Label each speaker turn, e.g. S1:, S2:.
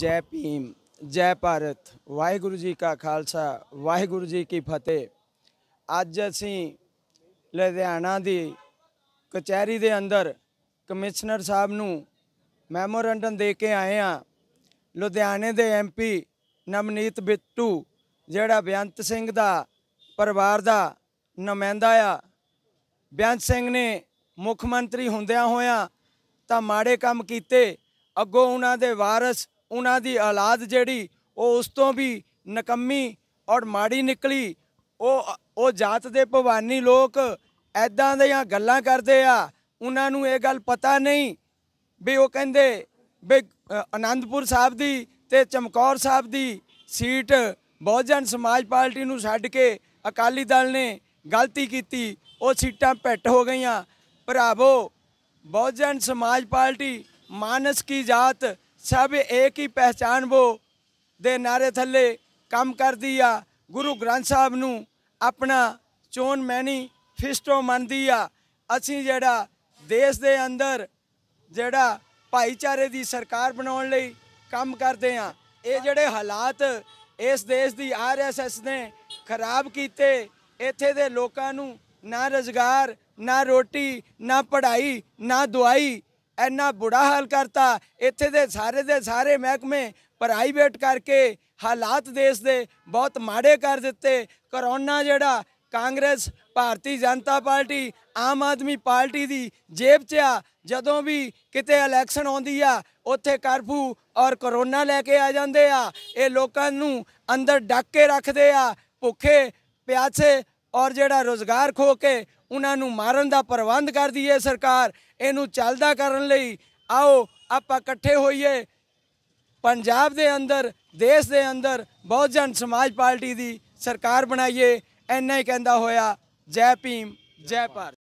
S1: ਜੈ ਭੀਮ ਜੈ ਭਾਰਤ ਵਾਹਿਗੁਰੂ ਜੀ ਕਾ ਖਾਲਸਾ ਵਾਹਿਗੁਰੂ ਜੀ ਕੀ ਫਤਿਹ ਅੱਜ ਅਸੀਂ ਲੁਧਿਆਣਾ ਦੀ ਕਚਹਿਰੀ ਦੇ ਅੰਦਰ ਕਮਿਸ਼ਨਰ ਸਾਹਿਬ ਨੂੰ ਮੈਮੋਰੰਡਮ ਦੇ ਕੇ ਆਏ ਆ ਲੁਧਿਆਣੇ ਦੇ ਐਮਪੀ ਨਮਨੀਤ ਬਿੱਟੂ ਜਿਹੜਾ ਬਿਆੰਤ ਸਿੰਘ ਦਾ ਪਰਿਵਾਰ ਦਾ ਨੁਮਾਇੰਦਾ ਆ ਬਿਆੰਤ ਸਿੰਘ ਨੇ ਮੁੱਖ ਮੰਤਰੀ ਹੁੰਦਿਆਂ ਹੋਇਆਂ ਤਾਂ ਮਾੜੇ ਕੰਮ ਕੀਤੇ ਅੱਗੋਂ ਉਹਨਾਂ ਦੇ ਵਾਰਸ ਉਹਨਾਂ ਦੀ ਔਲਾਦ ਜਿਹੜੀ ਉਹ ਉਸ ਤੋਂ ਵੀ ਨਕੰਮੀ ਔਰ ਮਾੜੀ ਨਿਕਲੀ ਉਹ ਉਹ ਜਾਤ ਦੇ ਭਵਾਨੀ ਲੋਕ ਐਦਾਂ ਦੀਆਂ ਗੱਲਾਂ ਕਰਦੇ ਆ ਉਹਨਾਂ ਨੂੰ ਇਹ ਗੱਲ ਪਤਾ ਨਹੀਂ ਵੀ ਉਹ ਕਹਿੰਦੇ ਵੀ ਆਨੰਦਪੁਰ ਸਾਹਿਬ ਦੀ ਤੇ ਚਮਕੌਰ ਸਾਹਿਬ ਦੀ ਸੀਟ ਬਹੁਜਨ ਸਮਾਜ ਪਾਰਟੀ ਨੂੰ ਛੱਡ ਕੇ ਅਕਾਲੀ ਦਲ ਨੇ ਗਲਤੀ ਕੀਤੀ ਉਹ ਸੀਟਾਂ ਪੱਟ ਹੋ ਗਈਆਂ ਭਰਾਵੋ ਬਹੁਜਨ ਸਮਾਜ ਪਾਰਟੀ ਮਾਨਸ ਕੀ ਜਾਤ ਸਭ ਇੱਕ ਹੀ ਪਹਿਚਾਨ ਵੋ ਦੇ ਨਾਰੇ ਥੱਲੇ ਕੰਮ ਕਰਦੀ ਆ ਗੁਰੂ ਗ੍ਰੰਥ ਸਾਹਿਬ ਨੂੰ ਆਪਣਾ ਚੋਣ ਮੈਣੀ ਫਿਸਟੋ ਮੰਨਦੀ ਆ ਅਸੀਂ ਜਿਹੜਾ ਦੇਸ਼ ਦੇ ਅੰਦਰ ਜਿਹੜਾ ਭਾਈਚਾਰੇ ਦੀ ਸਰਕਾਰ ਬਣਾਉਣ ਲਈ ਕੰਮ ਕਰਦੇ ਆ ਇਹ ਜਿਹੜੇ ਹਾਲਾਤ ਇਸ ਦੇਸ਼ ਦੀ ਆਰਐਸਐਸ ਨੇ ਖਰਾਬ ਕੀਤੇ ਇੱਥੇ ਦੇ ਲੋਕਾਂ ਨੂੰ ਨਾ ਰੋਜ਼ਗਾਰ ਨਾ ਰੋਟੀ ਨਾ ਪੜ੍ਹਾਈ ਨਾ ਦਵਾਈ ਇੰਨਾ ਬੁੜਾ ਹਾਲ ਕਰਤਾ ਇੱਥੇ ਦੇ ਸਾਰੇ ਦੇ ਸਾਰੇ ਮਹਿਕਮੇ ਪ੍ਰਾਈਵੇਟ ਕਰਕੇ ਹਾਲਾਤ ਦੇਸ਼ ਦੇ ਬਹੁਤ ਮਾੜੇ ਕਰ ਦਿੱਤੇ ਕਰੋਨਾ ਜਿਹੜਾ ਕਾਂਗਰਸ ਭਾਰਤੀ ਜਨਤਾ ਪਾਰਟੀ ਆਮ ਆਦਮੀ ਪਾਰਟੀ ਦੀ ਜੇਬ 'ਚ ਆ ਜਦੋਂ ਵੀ ਕਿਤੇ ਇਲੈਕਸ਼ਨ ਆਉਂਦੀ ਆ ਉੱਥੇ ਕਰਫੂ ਔਰ ਕਰੋਨਾ ਲੈ ਕੇ ਆ ਜਾਂਦੇ ਆ ਇਹ ਲੋਕਾਂ ਨੂੰ ਅੰਦਰ ਡੱਕ ਕੇ ਰੱਖਦੇ ਆ ਭੁੱਖੇ ਪਿਆਸੇ ਔਰ ਜਿਹੜਾ ਰੋਜ਼ਗਾਰ ਖੋ ਕੇ ਉਹਨਾਂ ਨੂੰ ਮਾਰਨ ਦਾ ਪ੍ਰਬੰਧ ਕਰਦੀ ਹੈ ਸਰਕਾਰ ਇਹਨੂੰ ਚੱਲਦਾ ਕਰਨ ਲਈ ਆਓ ਆਪਾਂ ਇਕੱਠੇ ਹੋਈਏ ਪੰਜਾਬ ਦੇ ਅੰਦਰ ਦੇਸ਼ ਦੇ ਅੰਦਰ ਬਹੁਤ ਜਨ ਸਮਾਜ ਪਾਰਟੀ ਦੀ ਸਰਕਾਰ ਬਣਾਈਏ ਐਨਾ ਹੀ ਕਹਿੰਦਾ ਹੋਇਆ ਜੈ ਭੀਮ ਜੈ ਭਾਰਤ